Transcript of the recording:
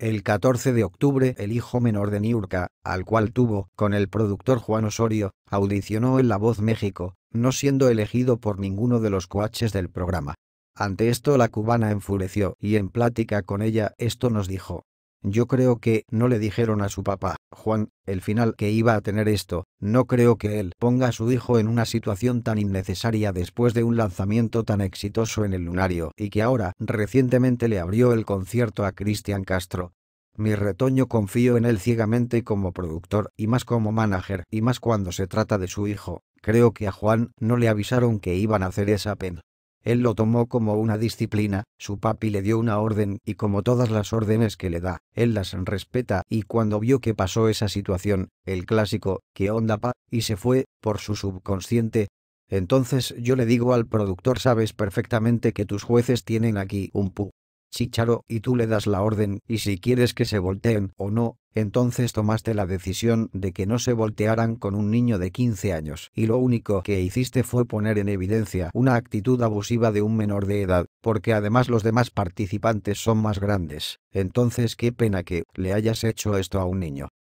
El 14 de octubre el hijo menor de Niurka, al cual tuvo, con el productor Juan Osorio, audicionó en La Voz México, no siendo elegido por ninguno de los coaches del programa. Ante esto la cubana enfureció y en plática con ella esto nos dijo, yo creo que no le dijeron a su papá, Juan, el final que iba a tener esto, no creo que él ponga a su hijo en una situación tan innecesaria después de un lanzamiento tan exitoso en el lunario y que ahora recientemente le abrió el concierto a Cristian Castro. Mi retoño confío en él ciegamente como productor y más como manager y más cuando se trata de su hijo, creo que a Juan no le avisaron que iban a hacer esa pena. Él lo tomó como una disciplina, su papi le dio una orden y como todas las órdenes que le da, él las respeta y cuando vio que pasó esa situación, el clásico, que onda pa? y se fue, por su subconsciente, entonces yo le digo al productor sabes perfectamente que tus jueces tienen aquí un pu Chicharo, y tú le das la orden, y si quieres que se volteen o no, entonces tomaste la decisión de que no se voltearan con un niño de 15 años, y lo único que hiciste fue poner en evidencia una actitud abusiva de un menor de edad, porque además los demás participantes son más grandes, entonces qué pena que le hayas hecho esto a un niño.